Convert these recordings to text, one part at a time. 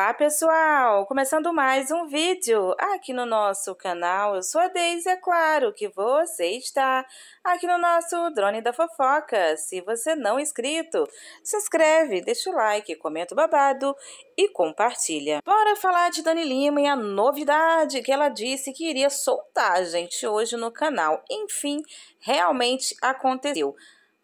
Olá pessoal, começando mais um vídeo aqui no nosso canal, eu sou a Deise, é claro que você está aqui no nosso Drone da Fofoca. Se você não é inscrito, se inscreve, deixa o like, comenta o babado e compartilha. Bora falar de Dani Lima e a novidade que ela disse que iria soltar, gente, hoje no canal. Enfim, realmente aconteceu.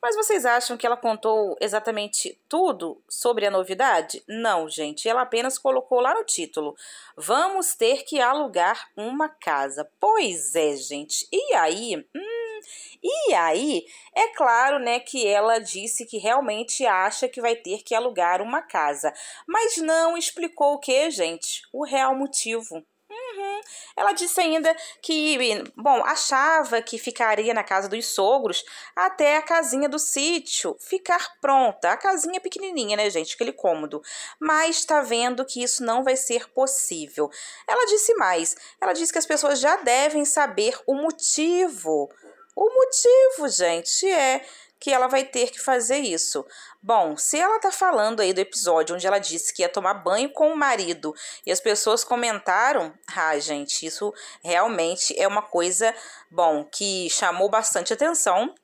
Mas vocês acham que ela contou exatamente tudo sobre a novidade? Não, gente, ela apenas colocou lá no título: Vamos ter que alugar uma casa. Pois é, gente. E aí? Hum, e aí, é claro, né, que ela disse que realmente acha que vai ter que alugar uma casa, mas não explicou o que, gente? O real motivo. Uhum. Ela disse ainda que, bom, achava que ficaria na casa dos sogros até a casinha do sítio ficar pronta. A casinha pequenininha, né, gente? Aquele cômodo. Mas está vendo que isso não vai ser possível. Ela disse mais. Ela disse que as pessoas já devem saber o motivo. O motivo, gente, é que ela vai ter que fazer isso. Bom, se ela tá falando aí do episódio onde ela disse que ia tomar banho com o marido e as pessoas comentaram, ah, gente, isso realmente é uma coisa, bom, que chamou bastante atenção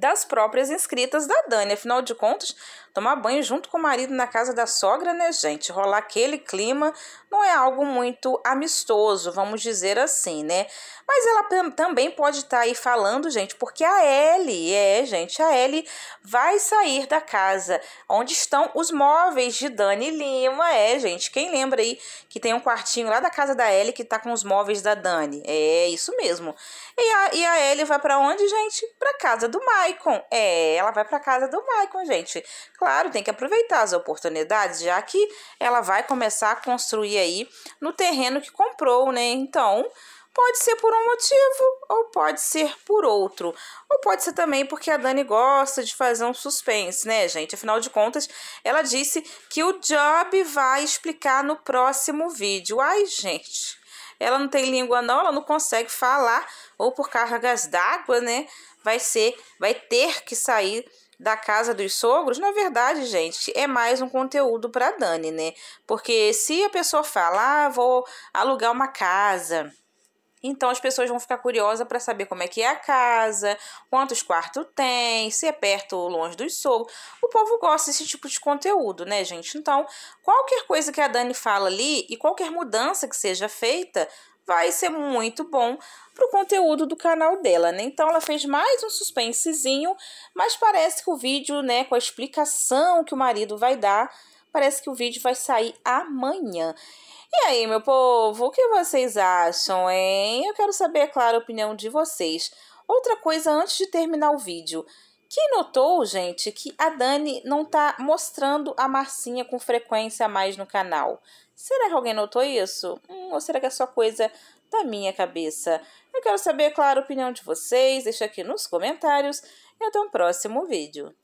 das próprias inscritas da Dani. Afinal de contas, tomar banho junto com o marido na casa da sogra, né, gente? Rolar aquele clima não é algo muito amistoso, vamos dizer assim, né? Mas ela também pode estar tá aí falando, gente, porque a Ellie, é, gente, a Ellie vai sair da casa onde estão os móveis de Dani Lima, é, gente. Quem lembra aí que tem um quartinho lá da casa da Ellie que tá com os móveis da Dani? É, isso mesmo. E a, e a Ellie vai para onde, gente? Pra casa do Mike. Maicon? É, ela vai para casa do Maicon, gente. Claro, tem que aproveitar as oportunidades, já que ela vai começar a construir aí no terreno que comprou, né? Então, Pode ser por um motivo ou pode ser por outro. Ou pode ser também porque a Dani gosta de fazer um suspense, né, gente? Afinal de contas, ela disse que o Job vai explicar no próximo vídeo. Ai, gente ela não tem língua não, ela não consegue falar, ou por cargas d'água, né? Vai ser, vai ter que sair da casa dos sogros, na verdade, gente, é mais um conteúdo para Dani, né? Porque se a pessoa fala, ah, vou alugar uma casa, então as pessoas vão ficar curiosas para saber como é que é a casa, quantos quartos tem, se é perto ou longe dos sogros. O povo gosta desse tipo de conteúdo, né, gente? Então, qualquer coisa que a Dani fala ali e qualquer mudança que seja feita vai ser muito bom para o conteúdo do canal dela, né? Então ela fez mais um suspensezinho, mas parece que o vídeo, né, com a explicação que o marido vai dar, Parece que o vídeo vai sair amanhã. E aí, meu povo, o que vocês acham, hein? Eu quero saber, é claro, a opinião de vocês. Outra coisa antes de terminar o vídeo. Quem notou, gente, que a Dani não tá mostrando a Marcinha com frequência mais no canal? Será que alguém notou isso? Hum, ou será que é só coisa da minha cabeça? Eu quero saber, é claro, a opinião de vocês. Deixa aqui nos comentários. E até o um próximo vídeo.